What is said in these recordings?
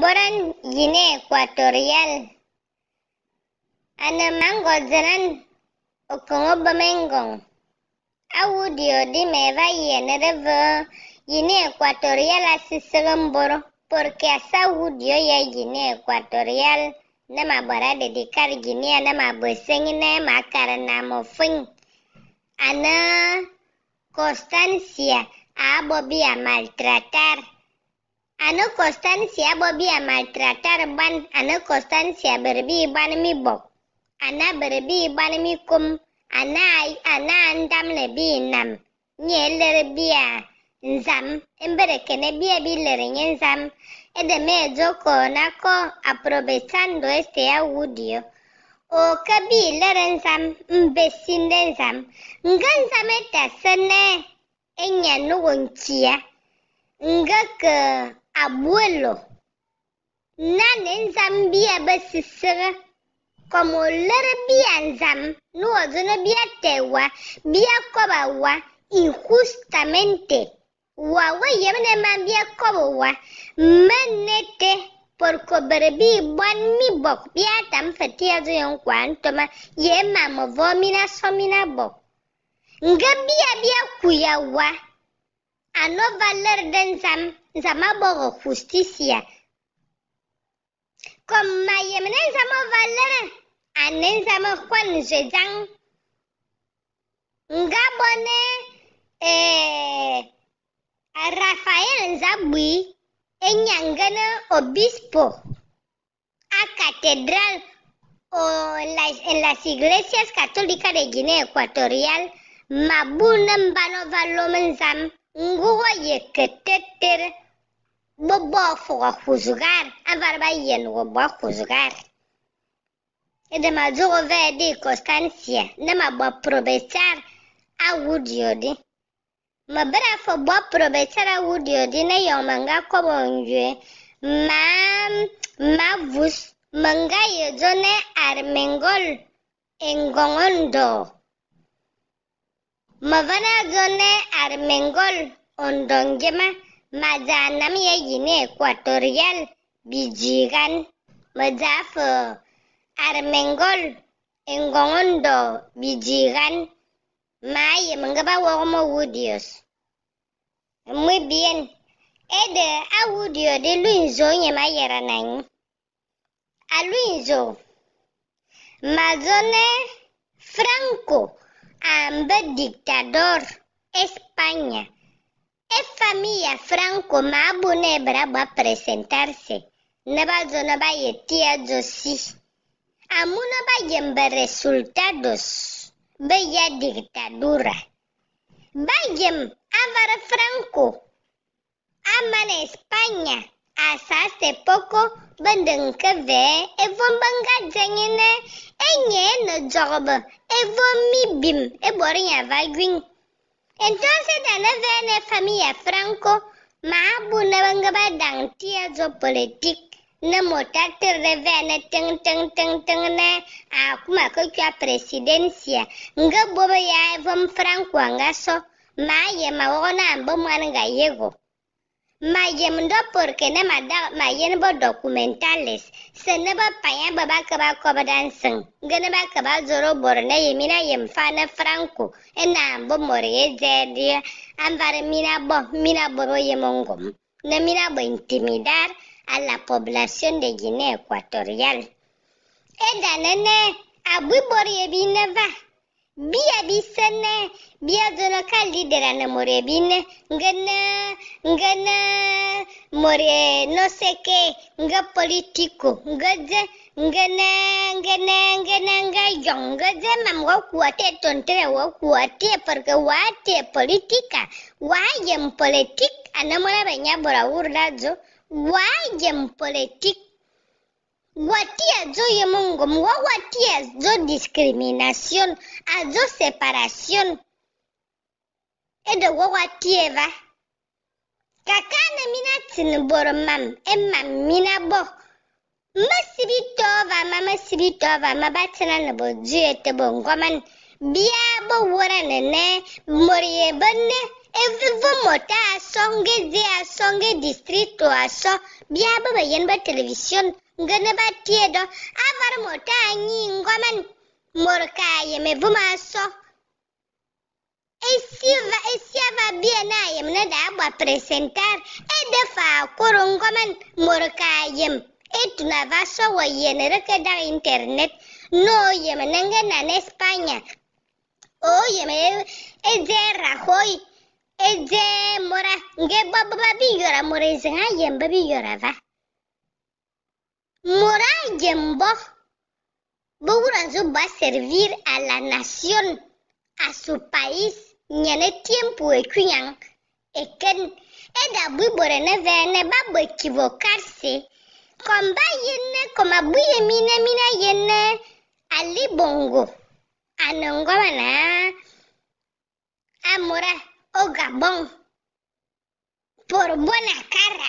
equatorial anem man goran o o bemengong. Adio di meva y revine equatorial a sembo porque asa uyo yaginine equatorial nem bora dedicar gini a busse a na mofeng an konstanncia aabo bi a maltratar. Anokostan siabobi amatrata ban berbi ban mi bok. Ana berbi mi kum. Ana ana andam le bi nam. Nye lere bia nzam. Embere kene bia bi lere nye nzam. Ede me joko nako aprovechando este audio. O kabi lere nzam. sinde nzam. Nga nzam sene Enya nugo nchia. Nga ke abuelo. Nane nzam bia be como kom o lere bia nzam ne o zone bia te koba wa injustamente. Wawe yemne ma bia kobo wa menete porko bere bi bon mi bok bia tam fetia zo yon kwan toma ye mamo vomina somina bok. Nga bia bia kuya wa a no valer den zam, zama bogo justicia. Kom mayem nen zama valer a zama kwan zedang. Nga bone eh, Rafael zabui enyangana obispo a catedral o las, en las iglesias católicas de Guinea Ecuatorial mabuna mbano valomen zam. Mo ye ke bo bofo go khuzugar aba yen go bozgar e de mazugovèdi e kostansia ne ma ba probechar awudi, maborafo bo probebechar awuudidi ne yo manga ko bonjwe mam’ vu manga yozone Armengol engon ndo. Mavana Armengol Ondongema Mazanamia Guinea Equatorial Bijigan Mazafo Armengol Engondo Bijigan Maya Mangaba Womo Woodios Muy bien Ede audio de Luinzo Yemayera Nine A Luinzo Mazone Franco Amba dictador, España. A é família Franco mais não né, braba apresentar-se. na não vai tiazo si. Amu não vai é resultados. beia dictadura. Vayem, avar Franco. Ama na Espanha poco poko benden e evon banga jengene nye no joroba evon mi bim ebori ya vai gwing. Entonces dana vene família Franco ma bu na banga ba dangtia zo politik na mota te vene teng teng teng teng na akuma ko kwa presidencia nga boba ya Franco angaso ma ye ma wona ambo mwana ga yego. Ma yem ndɔ porke ne ma dag ma yen bo documentalis se ne ba paya ba ba ka ba kɔba dan seŋ ge ne ba ka ba zoro bore ne yemi na yem fa ne franco e na an bo more ye zɛɛdeɛ an vare mina bo mina boro yemo ŋgom ne mina bo intimidar a la poblacion de guinée equatorial e da ne ne a bui bore ye bi ne va Bia bisene bia zono kaldi derana more bine, ngana ngana more no seke nga politiko ngaje ngana ngana ngana nga yongaje mam wa wate tontre wa wate, parka wate politika wa yem politik anamora banya bora urlazo wa yem politik Watiazo ye mongo woo watia zo discriminacion a zo separacion e de woo wava Kakaminas boro mam e mamina bo mas si tova mama si tova mabatsana na bozi te bongoman biabo wo ne ne more bonne e, e vuvo motta asonge ze asonge disstrito aso vyabo bay yen ba televiyon. đó, batieɗo avar mo ta so. E e nyingo e man morkayeme vumaso esiva esiava bienayem na daɓwa presentar edefa korongo man morkayem etunava sowo yenereke da internet noyem nange nana espanya oyem ede rahoy ede mora nge bababa biyora mora ezenga yem ra va Moral Gembo Bouranzo va servir a la nación, a su país, ñane tiempo e cuñan, e ken, e da bibore ne vene va a equivocarse. Comba yenne, coma buye mine mina yenne, ali bongo. Anongoma na, amora, o gabón, por buena cara.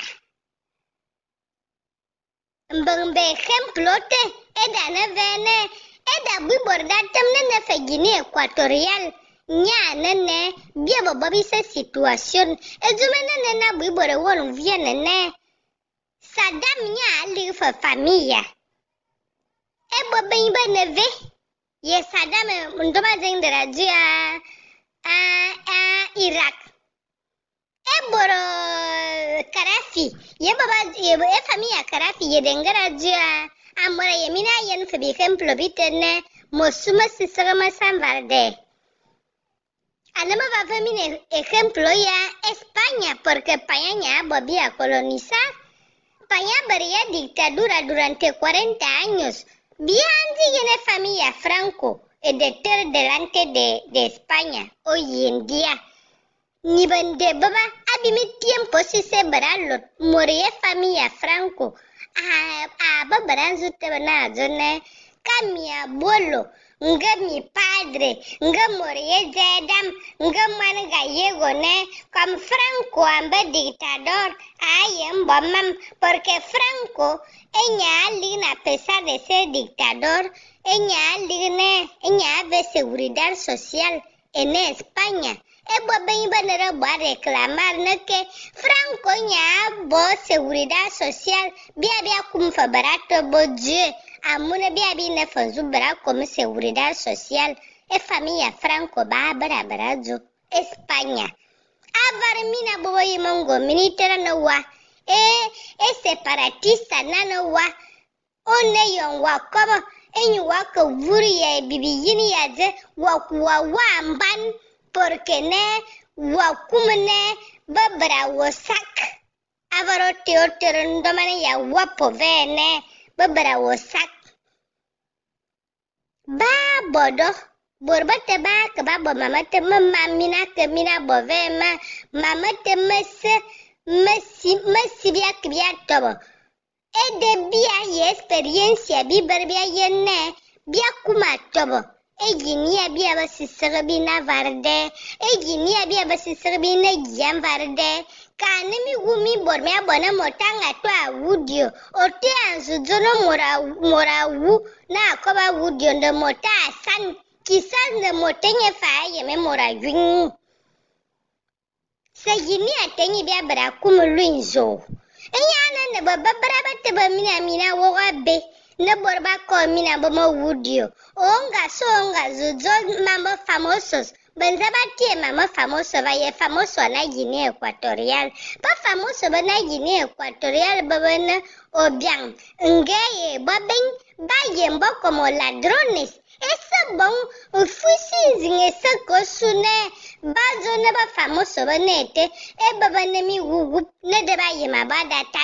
ejemplote vâng, eda na vene eda bibor da temne ne fe Guinea Equatorial nya nene bia bobo bi se situation ezume nene na bibor e wonu vie nene Saddam nya ali fa familia e bobo ibe ne ve ye Saddam e, ndoma zeng dera a a Iraq ebbero karafi ye baba ye famiglia karafi ye dengaraja amora ye mina yen fe se plobitene mosuma sisagama sanvarde anema va femine ejemplo ya España porque España volvía a colonizar España había dictadura durante 40 años bien la familia Franco el de delante de, de España hoy en día ni Baba, abi mi tiempo si se baralot morie familia franco a te van na zone mi abuelo nga mi padre nga morie zedam nga man gallego ne com franco amba dictador ay mam porque franco eña a pesar de ser dictador ella ligne de seguridad social en España Egbe benera va a reclamar na que Franco nya bo seguridad social bia bia kum fa barato bo je amuna bia bi e na fanzu bra kom seguridad social e familia Franco ba bara barazo España. Avar mina bo yi mango minitera na wa e e separatista na na wa one yon wa kama enyi wa ka vuri ya bibi yini ya je wa wa wa mban porque né, பப்ரா ஒசாக் né, ஒட்டிருந்தமன எவ்வப்பு வேன பப்ரா ஒசாக் teu பொடோ Borbate ba ka ba né, mama te ma mamina ke mina bo ve ma mama te ma se ma si ma si bia ke bia to bo. E de bia ye experiência bi bar bia ye ne bia kuma to egi niya biya ba sisirbi na varde egi niya biya ba sisirbi na giyan varde ka nimi gumi borme abona motanga to a wudio ote anzu zono mora mora wu na akoba wudio ndo mota san kisan da motenye fa yeme mora yun sagini atenyi biya bara kumulu inzo inyana ne bababara batte ba mina mina wo abe Le borba koi na bom mowudio onga songa zozo mambo famosos benba mamo famoso baye famos a laginnée equatoriale Ba famoso bana ginnée equatoriale ba o bien gaye ba baembo como ladrones e ce bon oufussin e se ko sunè bazo ne ba famoso bonte e ba miwuugu ne devae ma ba data.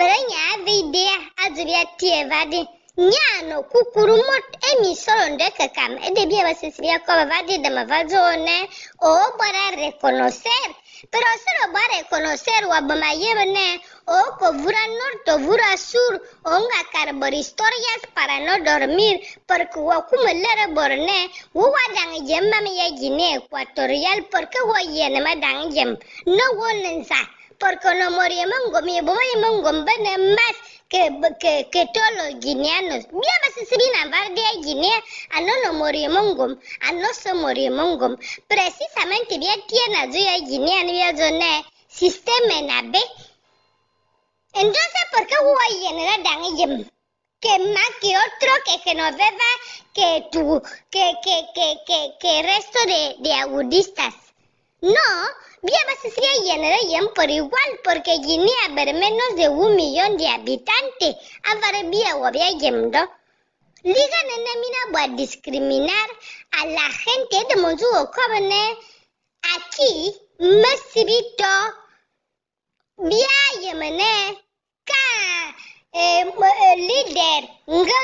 bere nyaa vi dia azuria tie va di nyaano kukuru mot emi soronde kakam ede bia basisiria koba va di dama va o bara reconocer pero solo va a reconocer Guabamayevne o vura norte, vura sur, onga carbor historias para no dormir, porque guacumulere borne, guadang yemma me gine. ecuatorial, porque guayenema dang yem, no sa porque no morimos, mi y más que, más que todos los guineanos. Mira, a se bien a de Guinea, a no nos morimos, a no se Precisamente, bien tiene yo a Guinea, no yo no sistema en AB. Entonces, ¿por qué voy a la Daniel? que más que otro que Genoveva, que tú, que, que, que, que, que resto de agudistas. No, ser llenará por igual porque Guinea haber menos de un millón de habitantes. ver bien o bien Liga va a discriminar a la gente de Mozuo Aquí, Mesibito, Bia Yemene, ka eh, eh, líder, Bia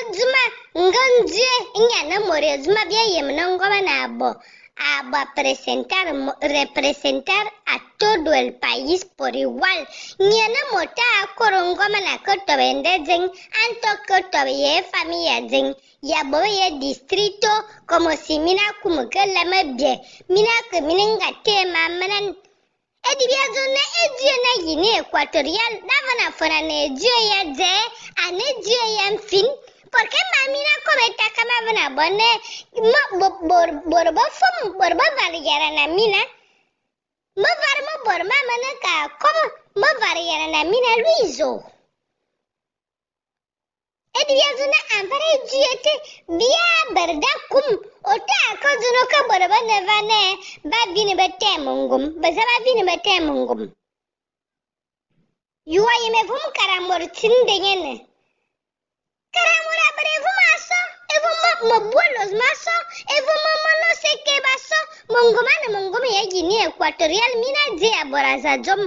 a presentar, representar a todo el país por igual. Nyana mota a goma na koto bende zin, anto koto ye familia zin, ya boye distrito como si mina kumuka bie, mina kumininga tema manan edibiazo na edio na guinea equatorial, davana fora na edio ya ze, an edio Forke mami na kom etak a ma vwene abone, mou borbo fwom, borbo vwale yara nan mi na, mou vwere mou borman mene kakom, mou vwere yara nan mi na lwizou. Et vya zoun anware jyote, vya berda koum, ote akou zoun anke borbo ne vwane, ba vwene bete mwongoum, beza ba vwene bete mwongoum. Ywa yeme fwom karamor chini denye ne. Mwobwelo zmaso Evo mwomolo seke baso Mwongoma nan mwongomi ya gini ekwatorial Mina je aborazajom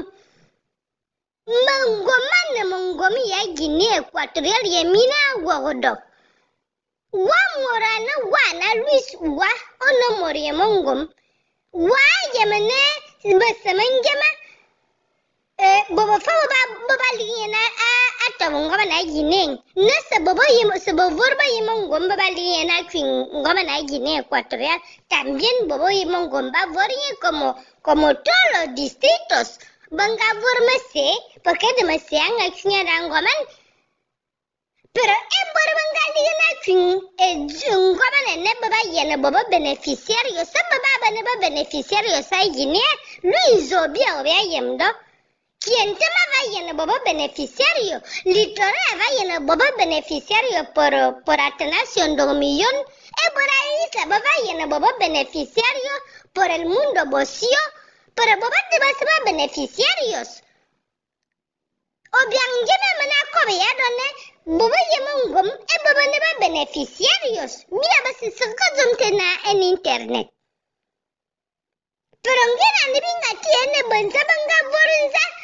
Mwongoma nan mwongomi ya gini ekwatorial Ye mina wogodo Wwa mwora nan wwa nan luis wwa Ono mori ya mwongom Wwa yemenen Zbese mengeman E bobo fa waba Boba liye nan a hatta ngoma na gine na sababu yi sababu yi mon gomba bali na fin ngoma na gine ecuatorial también bobo yi mon gomba vorie como como todos los distritos banga vorma se porque demasiado acción era ngoma pero en borbanga diga na fin ngoma na ne baba yi na beneficiario sa baba ba ne ba beneficiario sa gine luizo bia obia yemdo va a vaya a bobo beneficiario, va a el bobo beneficiario por, por un millón? ¿Es por ahí se a el bobo beneficiario por el mundo bocio, pero bobo de beneficiarios. O bien, kobe ya done, bobo yemen gom, e bobo va a beneficiarios, mira vas a zomte en internet. Pero ngena nibi ngati ene bonza banga vorunza,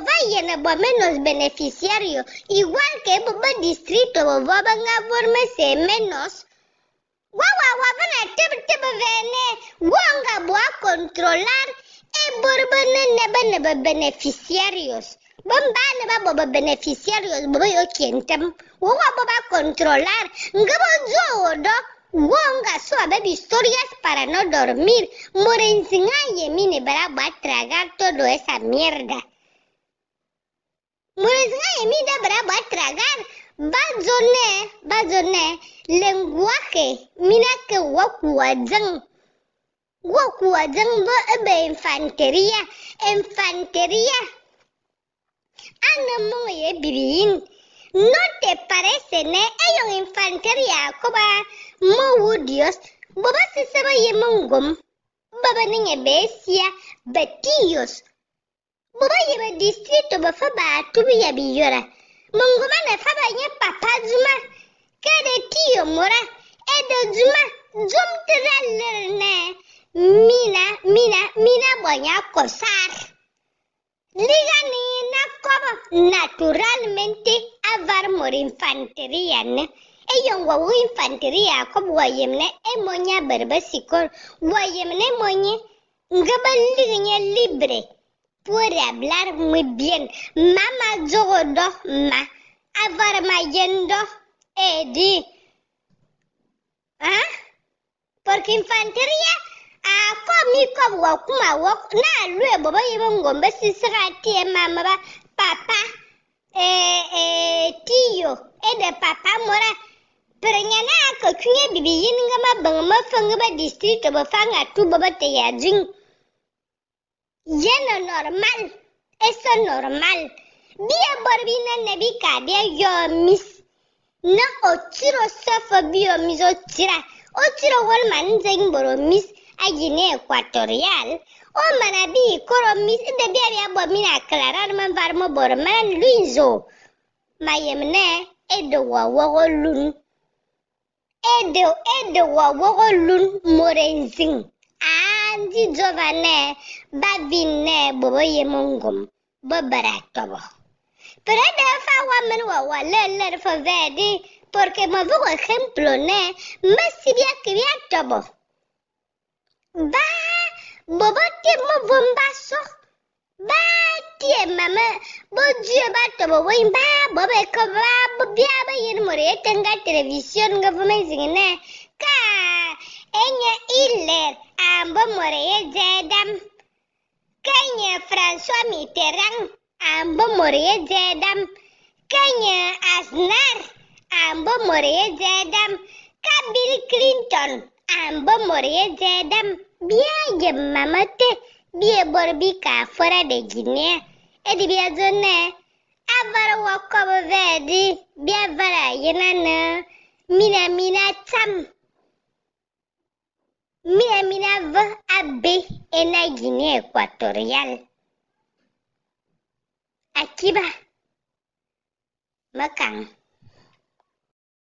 vayan a menos beneficiario. igual que el distrito van a formarse menos. Guagua, van a vene, wanga va a controlar el borbana neba beneficiarios. Bomba neba baba beneficiarios, boba yo quien tem, va controlar, ngabo zo, Wonga suave historias para no dormir. y mi para va a tragar toda esa mierda. Mi mini me va a tragar. va zone, lenguaje, mira que wakuazan. Wakuazan va a infantería, infantería. Ana ah, ye No te parece, ne? Ellos infantería, coba. Maudios, boba sisema ye mangom, baba ninye besia, batiyos. Boba ye ba distrito ba fa ba tubi ya biyora. Mangoma na fa ba nye papa zuma, kada tiyo mora, edo zuma, zum tiralar na. Mina, mina, mina bonya kosar. Liga ni na kobo naturalmente avar mor infanteria ne. eyɔn wa wo infantiri yaakɔb yemne emonya berbe sikor wa yemne e monye ngaba libre puede hablar muy bien mama zogo do ma avar ma yendo ah e porque infanteria a komi mamá wa na lue bobo mamá, ngombe sisira e mama ba papa eh eh tío e de papá mora Branyana akokunye bibi yin nga mba bong mba fang mba distrit mba fang atu mba mba te yajin. Yen no normal. Eso normal. Biye borbi nan nebi kade yo mis. Nan o chiro sofo biyo mis o chira. O chiro golman nzayin bor o mis. A jine ekwatorial. O man api ikor o mis. Ede biye biye borbina aklaran man varmo borman luin zo. Mayem ne edo wawo golun. E deo e de loun morezin anzi joovanè va vinè bovo ye mon gomò barat to. Pre fa wa me lolèler favèdi porque’ vo egempplo nè mas si via que via to bo. Ba bovo mo bon bas. பாட்டியம்மாம பொஜ்ஜிய பாட்டோ போய் பாப பெக்க பாப பியாப இருமுறையே தெங்காத்திர விஷயம் கப்பமைசிங்கன்ன கா எங்க இல்லர் ஆம்ப முறையே ஜேதம் கைய பிரான்சுவா மீட்டரங் ஆம்ப முறையே ஜேதம் கைய அஸ்னார் ஆம்ப முறையே ஜேதம் கபில் கிளின்டன் ஆம்ப முறையே ஜேதம் பியாயம்மாமத்தே E bia bi ka fɔra de Guinea e di bia zone a vari wa di vɛɛdi bia vari a yina ni mina mina tam mina mina a be e na Guinea Equatorial a kiba